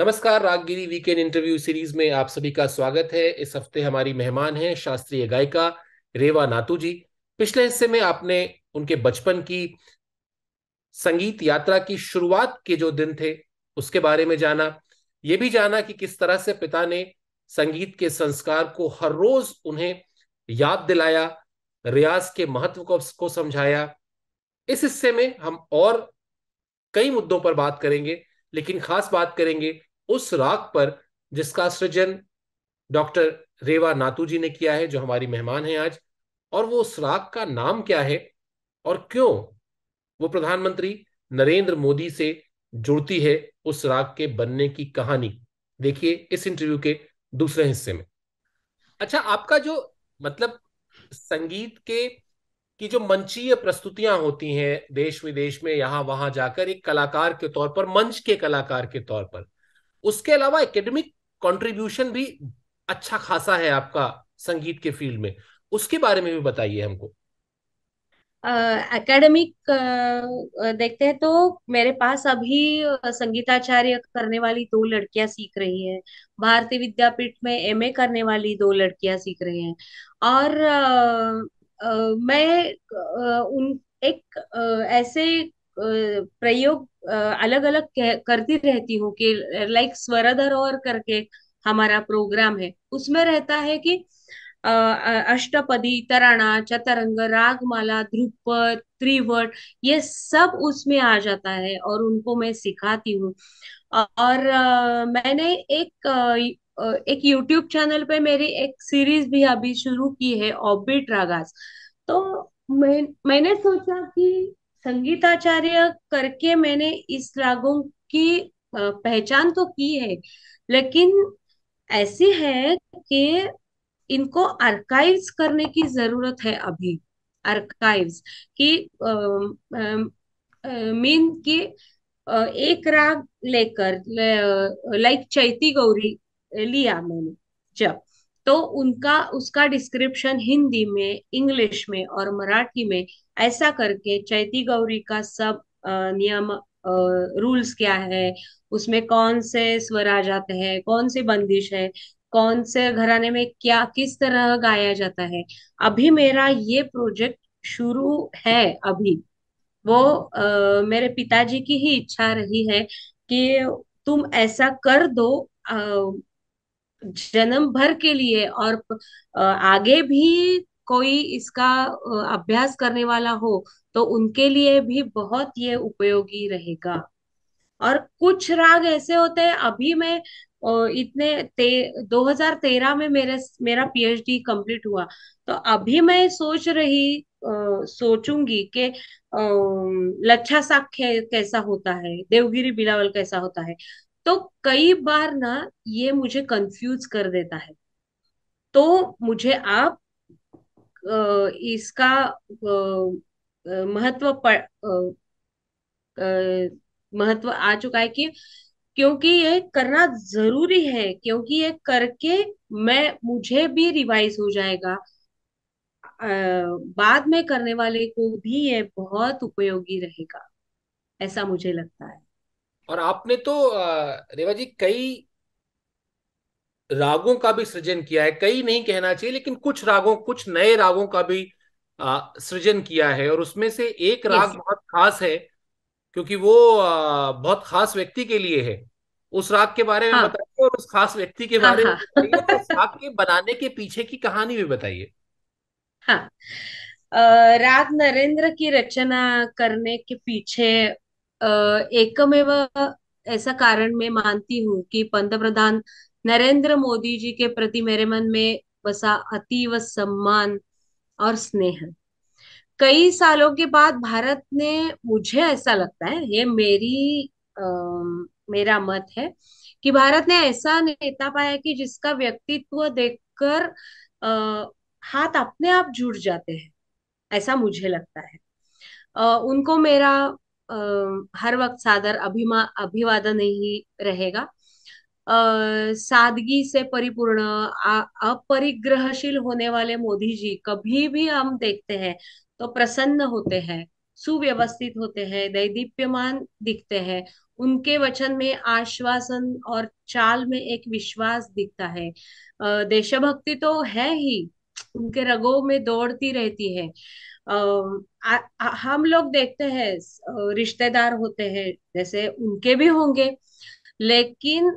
नमस्कार रागगिरी weekend interview series में आप सभी का स्वागत है इस हफ्ते हमारी मेहमान हैं शास्त्रीय गायिका रेवा नातू जी पिछले हिस्से में आपने उनके बचपन की संगीत यात्रा की शुरुआत के जो दिन थे उसके बारे में जाना ये भी जाना कि किस तरह से पिता ने संगीत के संस्कार को हर रोज उन्हें याद दिलाया रियाज के महत्व को, को समझाया इस हिस्से में हम और कई मुद्दों पर बात करेंगे लेकिन खास बात करेंगे उस राग पर जिसका सृजन डॉक्टर रेवा नातू जी ने किया है जो हमारी मेहमान हैं आज और वो उस राग का नाम क्या है और क्यों वो प्रधानमंत्री नरेंद्र मोदी से जुड़ती है उस राग के बनने की कहानी देखिए इस इंटरव्यू के दूसरे हिस्से में अच्छा आपका जो मतलब संगीत के की जो मंचीय प्रस्तुतियां होती हैं देश विदेश में यहां वहां जाकर एक कलाकार के तौर पर मंच के कलाकार के तौर पर उसके अलावा एकेडमिक कंट्रीब्यूशन भी अच्छा खासा है आपका संगीत के फील्ड में उसके बारे में भी बताइए हमको एकेडमिक uh, uh, देखते हैं तो मेरे पास अभी संगीताचार्य करने वाली दो लड़कियां सीख रही हैं भारतीय विद्यापीठ में एमए करने वाली दो लड़कियां सीख रही हैं और uh, uh, मैं uh, उन एक uh, ऐसे uh, प्रयोग अलग अलग करती रहती हूँ कि लाइक स्वरधर और करके हमारा प्रोग्राम है उसमें रहता है कि अष्टपदी तराणा चतरंग रागमाला ध्रुपद त्रिवट ये सब उसमें आ जाता है और उनको मैं सिखाती हूँ और मैंने एक एक यूट्यूब चैनल पे मेरी एक सीरीज भी अभी शुरू की है ऑबिट रागास तो मैं मैंने सोचा कि संगीताचार्य करके मैंने इस रागों की पहचान तो की है लेकिन ऐसी है कि इनको आर्काइव्स करने की जरूरत है अभी आर्काइव्स की मीन कि एक राग लेकर ले, लाइक चैती गौरी लिया मैंने जब तो उनका उसका डिस्क्रिप्शन हिंदी में इंग्लिश में और मराठी में ऐसा करके चैती गौरी का सब नियम रूल्स क्या है उसमें कौन से स्वर आ जाते हैं कौन से बंदिश है कौन से घराने में क्या किस तरह गाया जाता है अभी मेरा ये प्रोजेक्ट शुरू है अभी वो आ, मेरे पिताजी की ही इच्छा रही है कि तुम ऐसा कर दो अः जन्म भर के लिए और आगे भी कोई इसका अभ्यास करने वाला हो तो उनके लिए भी बहुत ये उपयोगी रहेगा और कुछ राग ऐसे होते हैं अभी मैं इतने ते, 2013 में मेरे मेरा पीएचडी कंप्लीट हुआ तो अभी मैं सोच रही आ, सोचूंगी कि लच्छा साख्य कैसा होता है देवगिरी बिलावल कैसा होता है तो कई बार ना ये मुझे कंफ्यूज कर देता है तो मुझे आप इसका महत्व महत्व आ चुका है कि क्योंकि ये करना जरूरी है क्योंकि ये करके मैं मुझे भी रिवाइज हो जाएगा बाद में करने वाले को भी ये बहुत उपयोगी रहेगा ऐसा मुझे लगता है और आपने तो रेवा जी कई रागों का भी सृजन किया है कई नहीं कहना चाहिए लेकिन कुछ रागों कुछ नए रागों का भी सृजन किया है और उसमें से एक राग बहुत खास है क्योंकि वो आ, बहुत खास व्यक्ति के लिए है उस राग के बारे में हाँ। बताइए और उस खास व्यक्ति के बारे हाँ, में हाँ। बताइए उस राग के बनाने के पीछे की कहानी भी बताइए हाँ राग नरेंद्र की रचना करने के पीछे एकमेव ऐसा कारण मैं मानती हूँ कि पंतप्रधान नरेंद्र मोदी जी के प्रति मेरे मन में बसा अतीव सम्मान और स्नेह कई सालों के बाद भारत ने मुझे ऐसा लगता है ये मेरी आ, मेरा मत है कि भारत ने ऐसा नेता पाया कि जिसका व्यक्तित्व देखकर अः हाथ अपने आप जुड़ जाते हैं ऐसा मुझे लगता है आ, उनको मेरा आ, हर वक्त सादर अभिमा अभिवादन नहीं रहेगा सादगी से परिपूर्ण अपरिग्रहशील होने वाले मोदी जी कभी भी हम देखते हैं तो प्रसन्न होते हैं सुव्यवस्थित होते हैं दैदीप्यमान दिखते हैं उनके वचन में आश्वासन और चाल में एक विश्वास दिखता है देशभक्ति तो है ही उनके रगों में दौड़ती रहती है आ, आ, हम लोग देखते हैं रिश्तेदार होते हैं जैसे उनके भी होंगे लेकिन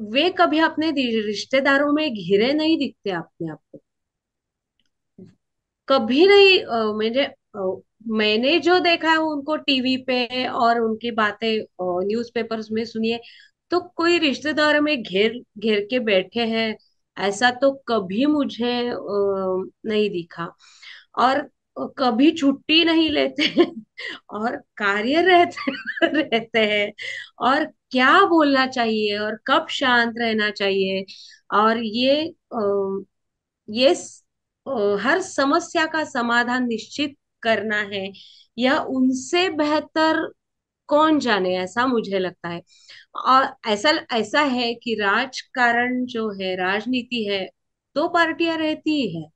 वे कभी अपने रिश्तेदारों में घिरे नहीं दिखते अपने आप को कभी नहीं मैंने मैंने जो देखा है उनको टीवी पे और उनकी बातें न्यूज़पेपर्स में सुनिए तो कोई रिश्तेदार में घेर घेर के बैठे हैं ऐसा तो कभी मुझे नहीं दिखा और कभी छुट्टी नहीं लेते और कार्य रहते रहते हैं और क्या बोलना चाहिए और कब शांत रहना चाहिए और ये ये हर समस्या का समाधान निश्चित करना है यह उनसे बेहतर कौन जाने ऐसा मुझे लगता है और ऐसा ऐसा है कि राजकारण जो है राजनीति है दो पार्टियां रहती है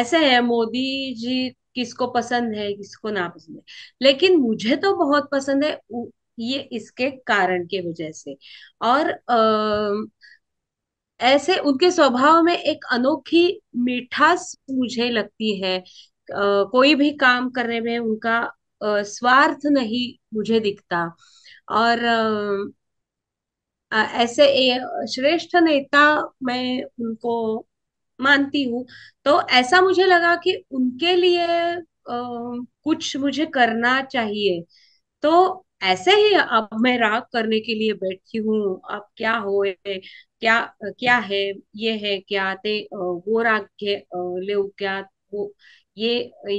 ऐसा है मोदी जी किसको पसंद है किसको ना पसंद है लेकिन मुझे तो बहुत पसंद है ये इसके कारण के वजह से और अः ऐसे उनके स्वभाव में एक अनोखी मिठास मुझे लगती है आ, कोई भी काम करने में उनका आ, स्वार्थ नहीं मुझे दिखता और आ, ऐसे श्रेष्ठ नेता मैं उनको मानती हूँ तो ऐसा मुझे लगा कि उनके लिए आ, कुछ मुझे करना चाहिए तो ऐसे ही अब मैं राग करने के लिए बैठी हूँ अब क्या हो है, क्या क्या है ये है क्या ते वो राग के ले क्या वो ये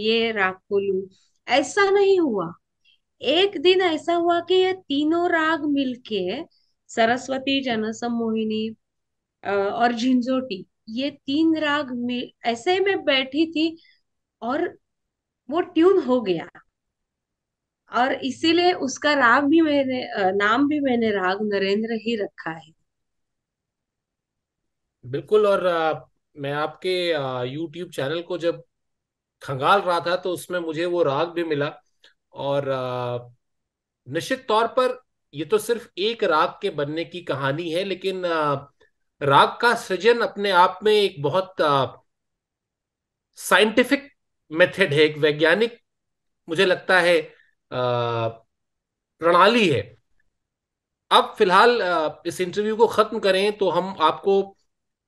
ये राग को लू ऐसा नहीं हुआ एक दिन ऐसा हुआ कि ये तीनों राग मिलके सरस्वती जनसमोहिनी और झिंझोटी ये तीन राग मिल ऐसे मैं बैठी थी और वो ट्यून हो गया और इसीलिए उसका राग भी मैंने नाम भी मैंने राग नरेंद्र ही रखा है बिल्कुल और आ, मैं आपके यूट्यूब चैनल को जब खंगाल रहा था तो उसमें मुझे वो राग भी मिला और निश्चित तौर पर ये तो सिर्फ एक राग के बनने की कहानी है लेकिन आ, राग का सृजन अपने आप में एक बहुत साइंटिफिक मेथड है एक वैज्ञानिक मुझे लगता है प्रणाली है अब फिलहाल इस इंटरव्यू को खत्म करें तो हम आपको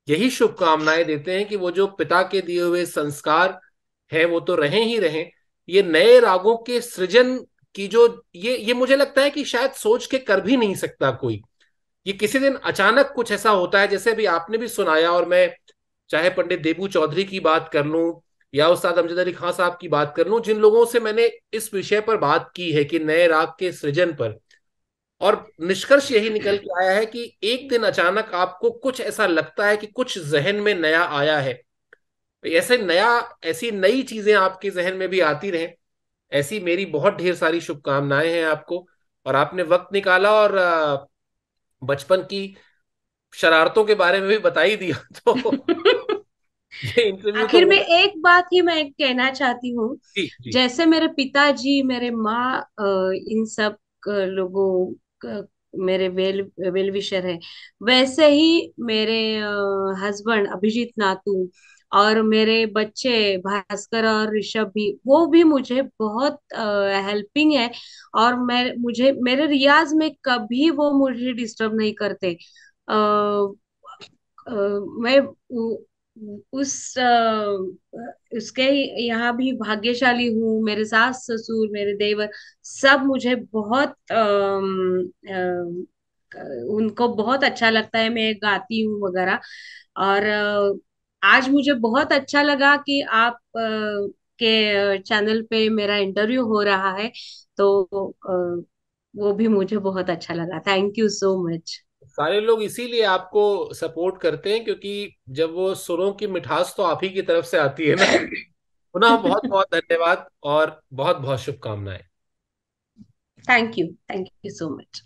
यही शुभकामनाएं देते हैं कि वो जो पिता के दिए हुए संस्कार है वो तो रहे ही रहे ये नए रागों के सृजन की जो ये ये मुझे लगता है कि शायद सोच के कर भी नहीं सकता कोई ये किसी दिन अचानक कुछ ऐसा होता है जैसे अभी आपने भी सुनाया और मैं चाहे पंडित देबू चौधरी की बात कर लूं या उस्ताद अमजद अली खान साहब की बात कर लूं जिन लोगों से मैंने इस विषय पर बात की है कि नए राग के सृजन पर और निष्कर्ष यही निकल के आया है कि एक दिन अचानक आपको कुछ ऐसा लगता है कि कुछ जहन में नया आया है ऐसे नया ऐसी नई चीजें आपके जहन में भी आती रहे ऐसी मेरी बहुत ढेर सारी शुभकामनाएं हैं आपको और आपने वक्त निकाला और बचपन की शरारतों के बारे में भी बता ही दिया तो आखिर तो में एक बात ही मैं कहना चाहती हूँ जैसे मेरे पिताजी मेरे माँ इन सब लोगों मेरे वेल वेल विशर है वैसे ही मेरे हस्बैंड अभिजीत नातू और मेरे बच्चे भास्कर और ऋषभ भी वो भी मुझे बहुत हेल्पिंग है और मैं मुझे मेरे रियाज में कभी वो मुझे डिस्टर्ब नहीं करते आ, आ, मैं उस उसके यहाँ भी भाग्यशाली हूँ मेरे सास ससुर मेरे देवर सब मुझे बहुत आ, आ, उनको बहुत अच्छा लगता है मैं गाती हूँ वगैरह और आज मुझे बहुत अच्छा लगा कि आप आ, के चैनल पे मेरा इंटरव्यू हो रहा है तो वो भी मुझे बहुत अच्छा लगा थैंक यू सो मच सारे लोग इसीलिए आपको सपोर्ट करते हैं क्योंकि जब वो सुरों की मिठास तो आप ही की तरफ से आती है ना पुनः बहुत बहुत धन्यवाद और बहुत बहुत शुभकामनाएं thank you thank you so much